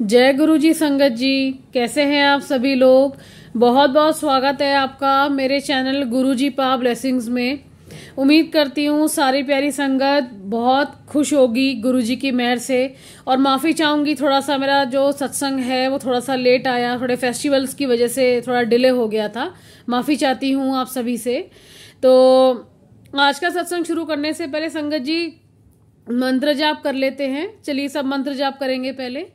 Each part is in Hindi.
जय गुरुजी संगत जी कैसे हैं आप सभी लोग बहुत बहुत स्वागत है आपका मेरे चैनल गुरुजी पा ब्लेसिंग्स में उम्मीद करती हूँ सारी प्यारी संगत बहुत खुश होगी गुरुजी की मेहर से और माफ़ी चाहूँगी थोड़ा सा मेरा जो सत्संग है वो थोड़ा सा लेट आया थोड़े फेस्टिवल्स की वजह से थोड़ा डिले हो गया था माफ़ी चाहती हूँ आप सभी से तो आज का सत्संग शुरू करने से पहले संगत जी मंत्र जाप कर लेते हैं चलिए सब मंत्र जाप करेंगे पहले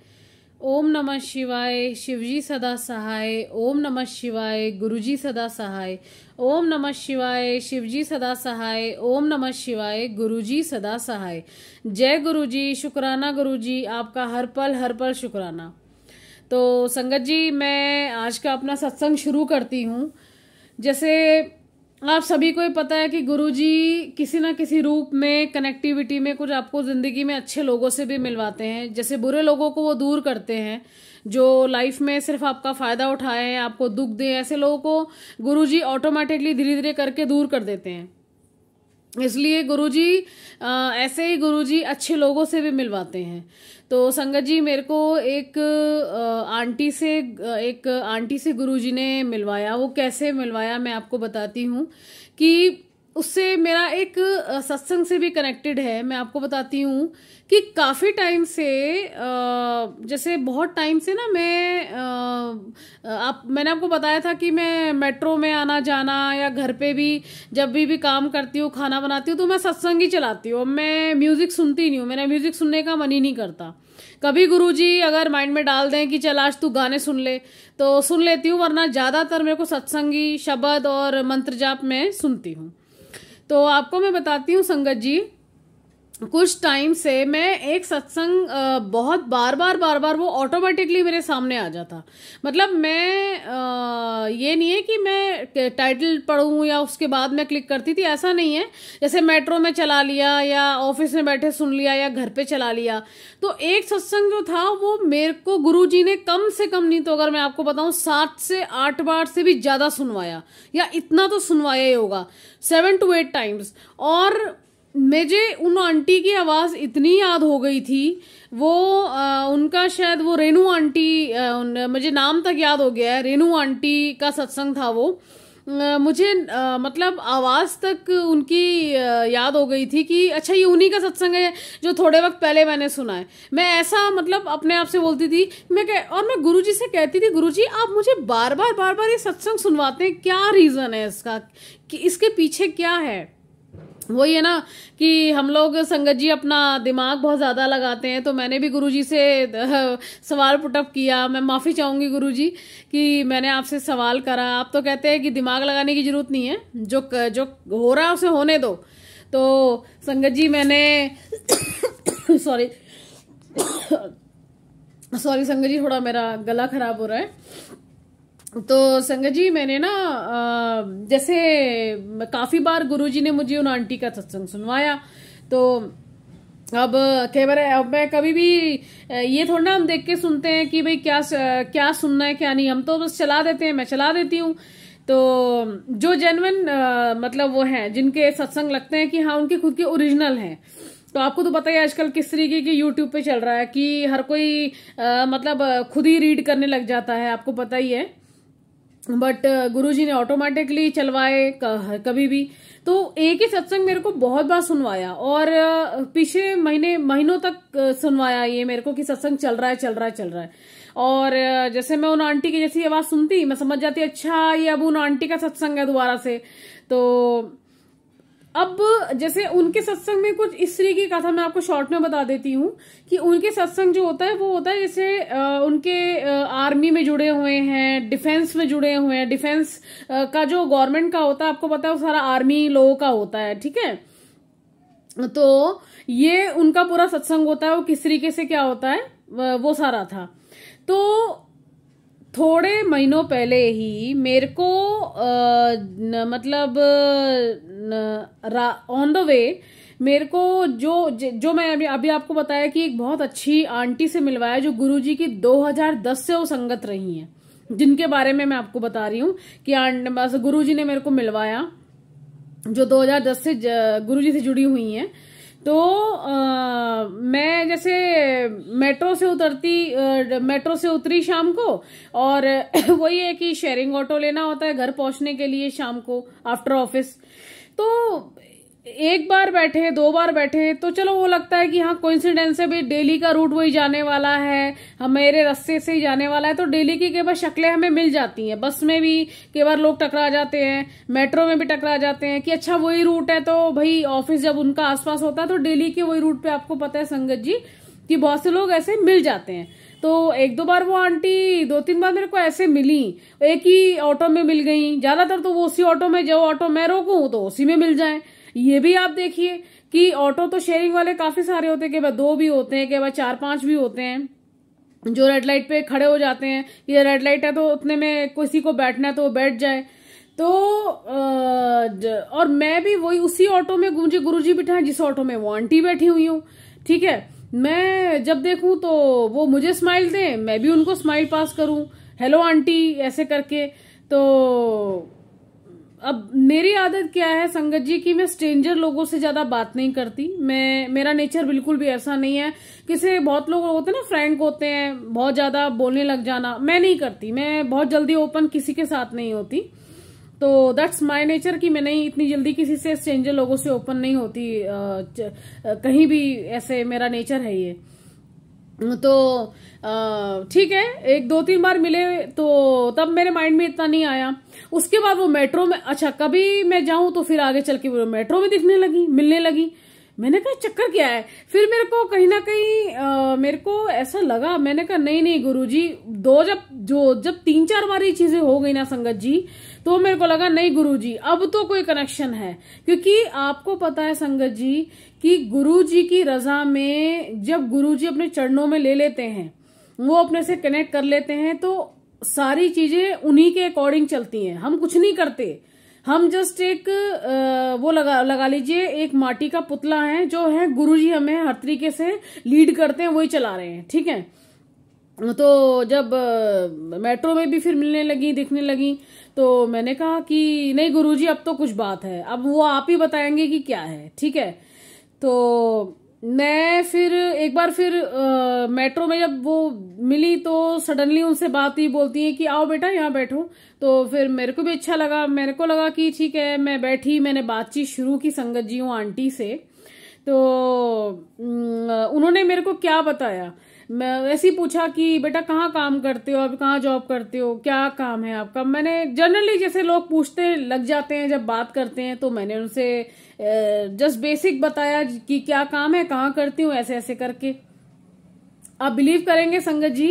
ओम नमः शिवाय शिवजी सदा सहाय ओम नमः शिवाय गुरुजी सदा सहाय ओम नमः शिवाय शिवजी सदा सहाय ओम नमः शिवाय गुरुजी सदा सहाय जय गुरुजी शुक्राना गुरुजी आपका हर पल हर पल शुक्राना तो संगत जी मैं आज का अपना सत्संग शुरू करती हूँ जैसे आप सभी को ये पता है कि गुरुजी किसी ना किसी रूप में कनेक्टिविटी में कुछ आपको ज़िंदगी में अच्छे लोगों से भी मिलवाते हैं जैसे बुरे लोगों को वो दूर करते हैं जो लाइफ में सिर्फ आपका फ़ायदा उठाएं आपको दुख दें ऐसे लोगों को गुरुजी ऑटोमेटिकली धीरे धीरे करके दूर कर देते हैं इसलिए गुरुजी ऐसे ही गुरुजी अच्छे लोगों से भी मिलवाते हैं तो संगत जी मेरे को एक आंटी से एक आंटी से गुरुजी ने मिलवाया वो कैसे मिलवाया मैं आपको बताती हूँ कि उससे मेरा एक सत्संग से भी कनेक्टेड है मैं आपको बताती हूँ कि काफ़ी टाइम से जैसे बहुत टाइम से ना मैं आप मैंने आपको बताया था कि मैं मेट्रो में आना जाना या घर पे भी जब भी भी काम करती हूँ खाना बनाती हूँ तो मैं सत्संग ही चलाती हूँ मैं म्यूज़िक सुनती नहीं हूँ मेरा म्यूज़िक सुनने का मन ही नहीं करता कभी गुरुजी अगर माइंड में डाल दें कि चल आज तू गाने सुन ले तो सुन लेती हूँ वरना ज़्यादातर मेरे को सत्संगी शब्द और मंत्र जाप मैं सुनती हूँ तो आपको मैं बताती हूँ संगत जी कुछ टाइम से मैं एक सत्संग बहुत बार बार बार बार वो ऑटोमेटिकली मेरे सामने आ जाता मतलब मैं ये नहीं है कि मैं टाइटल पढ़ूँ या उसके बाद मैं क्लिक करती थी ऐसा नहीं है जैसे मेट्रो में चला लिया या ऑफिस में बैठे सुन लिया या घर पे चला लिया तो एक सत्संग जो था वो मेरे को गुरु जी ने कम से कम नहीं तो अगर मैं आपको बताऊँ सात से आठ बार से भी ज़्यादा सुनवाया या इतना तो सुनवाया ही होगा सेवन टू एट टाइम्स और मुझे उन आंटी की आवाज़ इतनी याद हो गई थी वो आ, उनका शायद वो रेनू आंटी मुझे नाम तक याद हो गया है रेनू आंटी का सत्संग था वो आ, मुझे आ, मतलब आवाज़ तक उनकी आ, याद हो गई थी कि अच्छा ये उन्हीं का सत्संग है जो थोड़े वक्त पहले मैंने सुना है मैं ऐसा मतलब अपने आप से बोलती थी मैं कह और मैं गुरुजी से कहती थी गुरुजी आप मुझे बार बार बार बार ये सत्संग सुनवाते हैं क्या रीज़न है इसका कि इसके पीछे क्या है वही है ना कि हम लोग संगत जी अपना दिमाग बहुत ज़्यादा लगाते हैं तो मैंने भी गुरुजी से सवाल पुटअप किया मैं माफ़ी चाहूँगी गुरुजी कि मैंने आपसे सवाल करा आप तो कहते हैं कि दिमाग लगाने की ज़रूरत नहीं है जो जो हो रहा है उसे होने दो तो संगत जी मैंने सॉरी सॉरी संगत जी थोड़ा मेरा गला ख़राब हो रहा है तो संगत जी मैंने ना जैसे काफ़ी बार गुरुजी ने मुझे उन आंटी का सत्संग सुनवाया तो अब कई बार अब मैं कभी भी ये थोड़ा ना हम देख के सुनते हैं कि भाई क्या क्या सुनना है क्या नहीं हम तो बस चला देते हैं मैं चला देती हूँ तो जो जेनवन मतलब वो हैं जिनके सत्संग लगते हैं कि हाँ उनके खुद के ओरिजिनल हैं तो आपको तो पता ही आजकल किस तरीके की यूट्यूब पे चल रहा है कि हर कोई आ, मतलब खुद ही रीड करने लग जाता है आपको पता ही है बट uh, गुरुजी ने ऑटोमेटिकली चलवाए कभी भी तो एक ही सत्संग मेरे को बहुत बार सुनवाया और uh, पीछे महीने महीनों तक uh, सुनवाया ये मेरे को कि सत्संग चल रहा है चल रहा है चल रहा है और जैसे मैं उन आंटी की जैसी आवाज सुनती मैं समझ जाती अच्छा ये अब उन आंटी का सत्संग है दोबारा से तो अब जैसे उनके सत्संग में कुछ इस तरीके की कथा मैं आपको शॉर्ट में बता देती हूँ कि उनके सत्संग जो होता है वो होता है जैसे उनके आर्मी में जुड़े हुए हैं डिफेंस में जुड़े हुए हैं डिफेंस का जो गवर्नमेंट का होता है आपको पता है वो सारा आर्मी लोगों का होता है ठीक है तो ये उनका पूरा सत्संग होता है वो किस तरीके से क्या होता है वो सारा था तो थोड़े महीनों पहले ही मेरे को आ, न, मतलब ऑन द वे मेरे को जो जो मैं अभी अभी आपको बताया कि एक बहुत अच्छी आंटी से मिलवाया जो गुरुजी की 2010 से वो संगत रही हैं जिनके बारे में मैं आपको बता रही हूँ कि बस गुरुजी ने मेरे को मिलवाया जो 2010 से गुरुजी से जुड़ी हुई हैं तो आ, मैं जैसे मेट्रो से उतरती आ, मेट्रो से उतरी शाम को और वही है कि शेयरिंग ऑटो लेना होता है घर पहुंचने के लिए शाम को आफ्टर ऑफिस तो एक बार बैठे दो बार बैठे तो चलो वो लगता है कि हाँ कोइंसिडेंस है भाई डेली का रूट वही जाने वाला है हाँ, मेरे रस्ते से ही जाने वाला है तो डेली की कई बार शक्लें हमें मिल जाती हैं बस में भी कई बार लोग टकरा जाते हैं मेट्रो में भी टकरा जाते हैं कि अच्छा वही रूट है तो भाई ऑफिस जब उनका आसपास होता है तो डेली के वही रूट पर आपको पता है संगत जी कि बहुत से लोग ऐसे मिल जाते हैं तो एक दो बार वो आंटी दो तीन बार मेरे को ऐसे मिली एक ही ऑटो में मिल गई ज्यादातर तो वो उसी ऑटो में जो ऑटो मैं रोकूँ तो उसी में मिल जाए ये भी आप देखिए कि ऑटो तो शेयरिंग वाले काफी सारे होते हैं कि भाई दो भी होते हैं कि भाई चार पांच भी होते हैं जो रेड लाइट पे खड़े हो जाते हैं ये रेड लाइट है तो उतने में किसी को बैठना है तो वो बैठ जाए तो और मैं भी वही उसी ऑटो में मुझे गुरु जी बिठाए जिस ऑटो में वो आंटी बैठी हुई हूँ ठीक है मैं जब देखूं तो वो मुझे स्माइल दें मैं भी उनको स्माइल पास करूं हेलो आंटी ऐसे करके तो अब मेरी आदत क्या है संगत जी की मैं स्ट्रेंजर लोगों से ज्यादा बात नहीं करती मैं मेरा नेचर बिल्कुल भी ऐसा नहीं है किसी बहुत लोग होते हैं ना फ्रेंक होते हैं बहुत ज्यादा बोलने लग जाना मैं नहीं करती मैं बहुत जल्दी ओपन किसी के साथ नहीं होती तो दैट्स माई नेचर कि मैं नहीं इतनी जल्दी किसी से स्ट्रेंजर लोगों से ओपन नहीं होती आ, च, आ, कहीं भी ऐसे मेरा नेचर है ये तो ठीक है एक दो तीन बार मिले तो तब मेरे माइंड में इतना नहीं आया उसके बाद वो मेट्रो में अच्छा कभी मैं जाऊं तो फिर आगे चल के वो मेट्रो में दिखने लगी मिलने लगी मैंने कहा चक्कर क्या है फिर मेरे को कहीं ना कहीं मेरे को ऐसा लगा मैंने कहा नहीं नहीं गुरुजी दो जब जो जब तीन चार बार ये चीजें हो गई ना संगत जी तो मेरे को लगा नहीं गुरुजी अब तो कोई कनेक्शन है क्योंकि आपको पता है संगत जी कि गुरुजी की रजा में जब गुरुजी अपने चरणों में ले लेते हैं वो अपने से कनेक्ट कर लेते हैं तो सारी चीजें उन्हीं के अकॉर्डिंग चलती हैं हम कुछ नहीं करते हम जस्ट एक वो लगा लगा लीजिए एक माटी का पुतला है जो है गुरुजी हमें हर तरीके से लीड करते हैं वही चला रहे हैं ठीक है तो जब मेट्रो में भी फिर मिलने लगी दिखने लगी तो मैंने कहा कि नहीं गुरुजी अब तो कुछ बात है अब वो आप ही बताएंगे कि क्या है ठीक है तो मैं फिर एक बार फिर आ, मेट्रो में जब वो मिली तो सडनली उनसे बात हुई बोलती है कि आओ बेटा यहाँ बैठो तो फिर मेरे को भी अच्छा लगा मेरे को लगा कि ठीक है मैं बैठी मैंने बातचीत शुरू की संगत जी हूँ आंटी से तो उन्होंने मेरे को क्या बताया मैं वैसे ही पूछा कि बेटा कहाँ काम करते हो आप कहाँ जॉब करते हो क्या काम है आपका मैंने जनरली जैसे लोग पूछते लग जाते हैं जब बात करते हैं तो मैंने उनसे जस्ट बेसिक बताया कि क्या काम है कहाँ करती हूँ ऐसे ऐसे करके आप बिलीव करेंगे संगत जी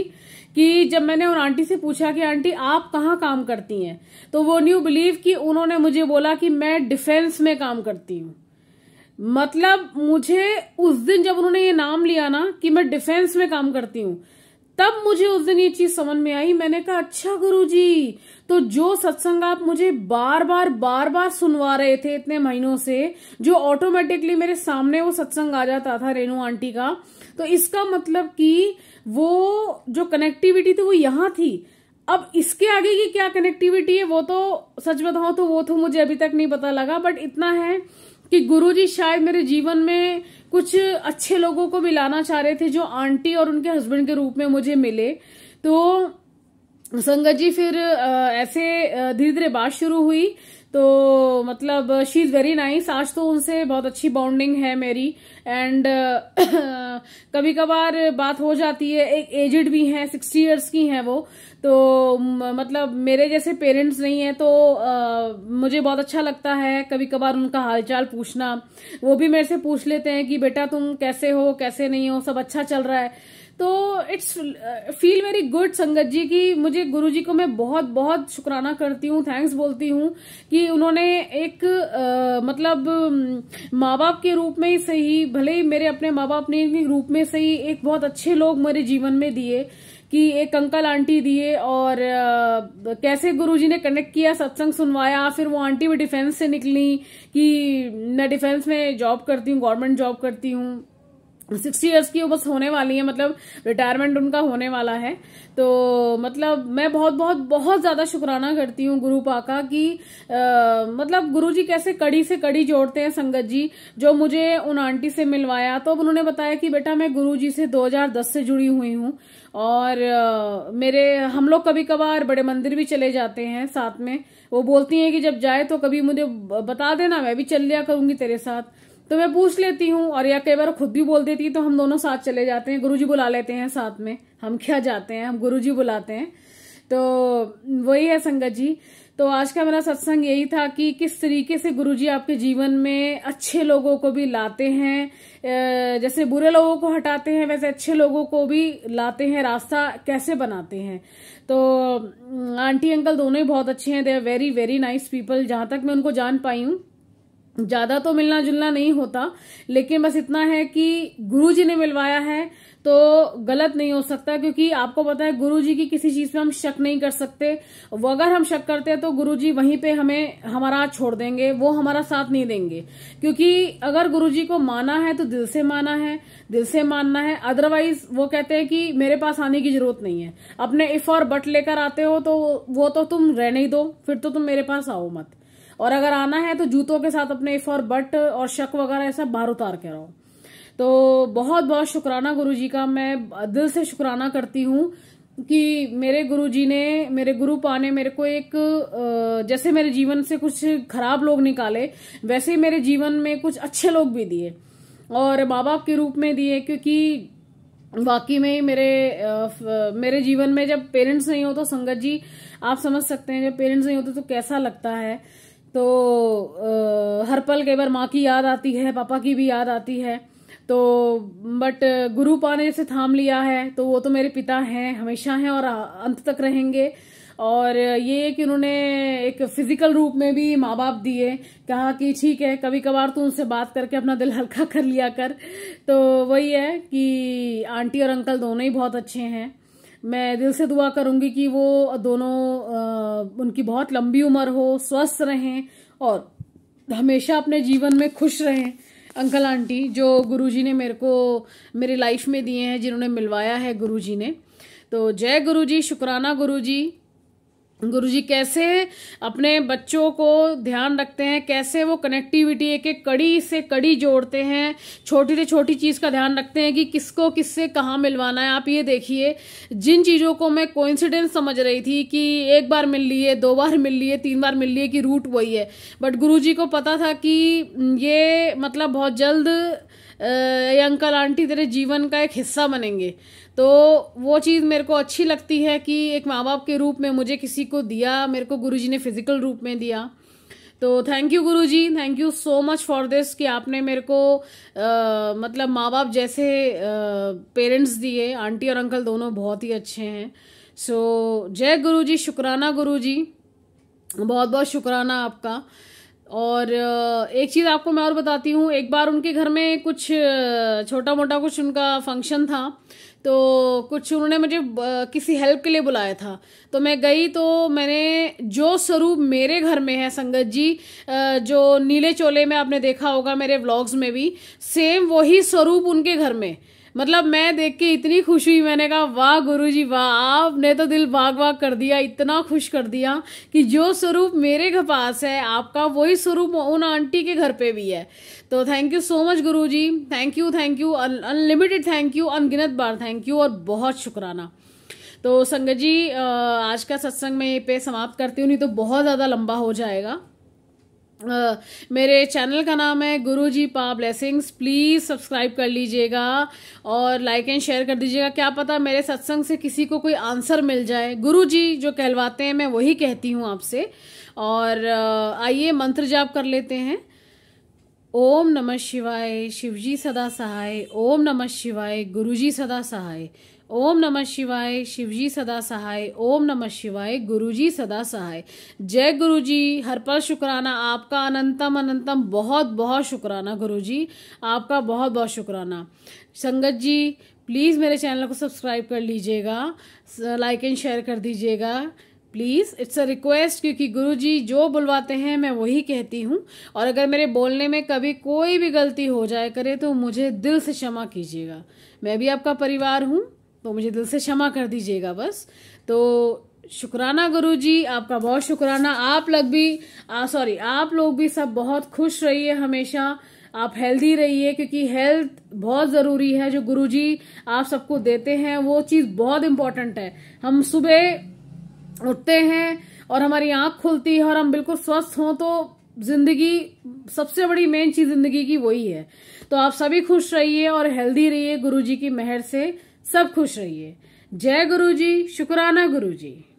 कि जब मैंने उन आंटी से पूछा कि आंटी आप कहाँ काम करती हैं तो वो न्यू बिलीव कि उन्होंने मुझे बोला कि मैं डिफेंस में काम करती हूँ मतलब मुझे उस दिन जब उन्होंने ये नाम लिया ना कि मैं डिफेंस में काम करती हूँ तब मुझे उस दिन ये चीज समझ में आई मैंने कहा अच्छा गुरुजी तो जो सत्संग आप मुझे बार बार बार बार सुनवा रहे थे इतने महीनों से जो ऑटोमेटिकली मेरे सामने वो सत्संग आ जाता था रेणु आंटी का तो इसका मतलब कि वो जो कनेक्टिविटी थी वो यहां थी अब इसके आगे की क्या कनेक्टिविटी है वो तो सच बताओ तो वो तो मुझे अभी तक नहीं पता लगा बट इतना है कि गुरुजी शायद मेरे जीवन में कुछ अच्छे लोगों को मिलाना चाह रहे थे जो आंटी और उनके हस्बैंड के रूप में मुझे मिले तो संगत जी फिर ऐसे धीरे धीरे बात शुरू हुई तो मतलब शी इज़ वेरी नाइस आज तो उनसे बहुत अच्छी बॉन्डिंग है मेरी एंड कभी कभार बात हो जाती है एक एजड भी हैं सिक्सटी ईयर्स की हैं वो तो मतलब मेरे जैसे पेरेंट्स नहीं हैं तो uh, मुझे बहुत अच्छा लगता है कभी कभार उनका हालचाल पूछना वो भी मेरे से पूछ लेते हैं कि बेटा तुम कैसे हो कैसे नहीं हो सब अच्छा चल रहा है तो इट्स फील वेरी गुड संगत जी की मुझे गुरु जी को मैं बहुत बहुत शुक्राना करती हूँ थैंक्स बोलती हूँ कि उन्होंने एक आ, uh, मतलब um, माँ बाप के रूप में ही सही भले ही मेरे अपने माँ बाप ने रूप में सही एक बहुत अच्छे लोग मेरे जीवन में दिए कि एक अंकल आंटी दिए और आ, uh, कैसे गुरुजी ने कनेक्ट किया सत्संग सुनवाया फिर वो आंटी भी डिफेंस से निकली कि मैं डिफेंस में जॉब करती हूँ गवर्नमेंट जॉब करती हूँ सिक्सटी ईयर्स की वो बस होने वाली है मतलब रिटायरमेंट उनका होने वाला है तो मतलब मैं बहुत बहुत बहुत ज़्यादा शुक्राना करती हूँ गुरु पा का कि आ, मतलब गुरु जी कैसे कड़ी से कड़ी जोड़ते हैं संगत जी जो मुझे उन आंटी से मिलवाया तो उन्होंने बताया कि बेटा मैं गुरु जी से 2010 से जुड़ी हुई हूँ और आ, मेरे हम लोग कभी कभार बड़े मंदिर भी चले जाते हैं साथ में वो बोलती हैं कि जब जाए तो कभी मुझे बता देना मैं भी चल लिया करूँगी तेरे साथ तो मैं पूछ लेती हूँ और या कई बार खुद भी बोल देती तो हम दोनों साथ चले जाते हैं गुरुजी बुला लेते हैं साथ में हम क्या जाते हैं हम गुरुजी बुलाते हैं तो वही है संगत जी तो आज का मेरा सत्संग यही था कि किस तरीके से गुरुजी आपके जीवन में अच्छे लोगों को भी लाते हैं जैसे बुरे लोगों को हटाते हैं वैसे अच्छे लोगों को भी लाते हैं रास्ता कैसे बनाते हैं तो आंटी अंकल दोनों ही बहुत अच्छे हैं they are very very nice people जहां तक मैं उनको जान पाई हूँ ज़्यादा तो मिलना जुलना नहीं होता लेकिन बस इतना है कि गुरुजी ने मिलवाया है तो गलत नहीं हो सकता क्योंकि आपको पता है गुरुजी की किसी चीज़ में हम शक नहीं कर सकते वो अगर हम शक करते हैं तो गुरुजी वहीं पे हमें हमारा छोड़ देंगे वो हमारा साथ नहीं देंगे क्योंकि अगर गुरुजी को माना है तो दिल से माना है दिल से मानना है अदरवाइज वो कहते हैं कि मेरे पास आने की जरूरत नहीं है अपने इफ और बट लेकर आते हो तो वो तो तुम रहने ही दो फिर तो तुम मेरे पास आओ मत और अगर आना है तो जूतों के साथ अपने इफ और बट और शक वगैरह ऐसा सब बाहर उतार के रहो तो बहुत बहुत शुक्राना गुरु जी का मैं दिल से शुक्राना करती हूँ कि मेरे गुरु जी ने मेरे गुरु पाने मेरे को एक जैसे मेरे जीवन से कुछ खराब लोग निकाले वैसे ही मेरे जीवन में कुछ अच्छे लोग भी दिए और माँ बाप के रूप में दिए क्योंकि वाकई में ही मेरे मेरे जीवन में जब पेरेंट्स नहीं हो तो संगत जी आप समझ सकते हैं जब पेरेंट्स नहीं होते तो कैसा लगता है तो आ, हर पल कई बार माँ की याद आती है पापा की भी याद आती है तो बट गुरु पाने से थाम लिया है तो वो तो मेरे पिता हैं हमेशा हैं और अंत तक रहेंगे और ये कि उन्होंने एक फिजिकल रूप में भी माँ बाप दिए कहा कि ठीक है कभी कभार तो उनसे बात करके अपना दिल हल्का कर लिया कर तो वही है कि आंटी और अंकल दोनों ही बहुत अच्छे हैं मैं दिल से दुआ करूंगी कि वो दोनों उनकी बहुत लंबी उम्र हो स्वस्थ रहें और हमेशा अपने जीवन में खुश रहें अंकल आंटी जो गुरुजी ने मेरे को मेरी लाइफ में दिए हैं जिन्होंने मिलवाया है गुरुजी ने तो जय गुरुजी शुक्राना गुरुजी गुरुजी कैसे अपने बच्चों को ध्यान रखते हैं कैसे वो कनेक्टिविटी एक एक कड़ी से कड़ी जोड़ते हैं छोटी से छोटी चीज़ का ध्यान रखते हैं कि किसको किससे कहाँ मिलवाना है आप ये देखिए जिन चीज़ों को मैं कोइंसिडेंस समझ रही थी कि एक बार मिल लिए दो बार मिल लिए तीन बार मिल लिए कि रूट वही है बट गुरु को पता था कि ये मतलब बहुत जल्द ये अंकल आंटी तेरे जीवन का एक हिस्सा बनेंगे तो वो चीज़ मेरे को अच्छी लगती है कि एक माँ बाप के रूप में मुझे किसी को दिया मेरे को गुरु ने फिज़िकल रूप में दिया तो thank you Guru ji thank you so much for this कि आपने मेरे को आ, मतलब माँ बाप जैसे पेरेंट्स दिए आंटी और अंकल दोनों बहुत ही अच्छे हैं सो so, जय गुरु जी शुक्राना गुरु जी बहुत बहुत शुक्राना आपका और एक चीज़ आपको मैं और बताती हूँ एक बार उनके घर में कुछ छोटा मोटा कुछ उनका फंक्शन था तो कुछ उन्होंने मुझे किसी हेल्प के लिए बुलाया था तो मैं गई तो मैंने जो स्वरूप मेरे घर में है संगत जी जो नीले चोले में आपने देखा होगा मेरे व्लॉग्स में भी सेम वही स्वरूप उनके घर में मतलब मैं देख के इतनी खुश हुई मैंने कहा वाह गुरु जी वाह आपने तो दिल भाग भाग कर दिया इतना खुश कर दिया कि जो स्वरूप मेरे घर पास है आपका वही स्वरूप उन आंटी के घर पे भी है तो thank you so much Guru ji thank you thank you unlimited thank you अनगिनत बार थैंक यू और बहुत शुक्राना तो संगत जी आज का सत्संग मैं ये पे समाप्त करती हूँ नहीं तो बहुत ज़्यादा लंबा हो जाएगा मेरे चैनल का नाम है गुरु जी पा ब्लेसिंग्स प्लीज़ सब्सक्राइब कर लीजिएगा और लाइक एंड शेयर कर दीजिएगा क्या पता मेरे सत्संग से किसी को कोई आंसर मिल जाए गुरु जी जो कहलवाते हैं मैं वही कहती हूँ आपसे और आइए मंत्र जाप कर लेते हैं ओम नमः शिवाय शिवजी सदा सहाय ओम नमः शिवाय गुरुजी सदा सहाय ओम नमः शिवाय शिवजी सदा सहाय ओम नमः शिवाय गुरुजी सदा सहाय जय गुरुजी हर पल शुक्राना आपका अनंतम अनंतम बहुत बहुत शुक्राना गुरुजी आपका बहुत बहुत शुक्राना संगत जी प्लीज़ मेरे चैनल को सब्सक्राइब कर लीजिएगा लाइक एंड शेयर कर दीजिएगा प्लीज़ इट्स अ रिक्वेस्ट क्योंकि गुरुजी जो बुलवाते हैं मैं वही कहती हूँ और अगर मेरे बोलने में कभी कोई भी गलती हो जाए करे तो मुझे दिल से क्षमा कीजिएगा मैं भी आपका परिवार हूँ तो मुझे दिल से क्षमा कर दीजिएगा बस तो शुक्राना गुरु जी आपका बहुत शुक्राना आप लग भी सॉरी आप लोग भी सब बहुत खुश रहिए हमेशा आप हेल्दी रहिए क्योंकि हेल्थ बहुत ज़रूरी है जो गुरु जी आप सबको देते हैं वो चीज़ बहुत इम्पोर्टेंट है हम सुबह उठते हैं और हमारी आँख खुलती है और हम बिल्कुल स्वस्थ हों तो जिंदगी सबसे बड़ी मेन चीज़ जिंदगी की वही है तो आप सभी खुश रहिए और हेल्दी रहिए गुरु जी की मेहर से सब खुश रहिए जय गुरु जी शुक्राना गुरु जी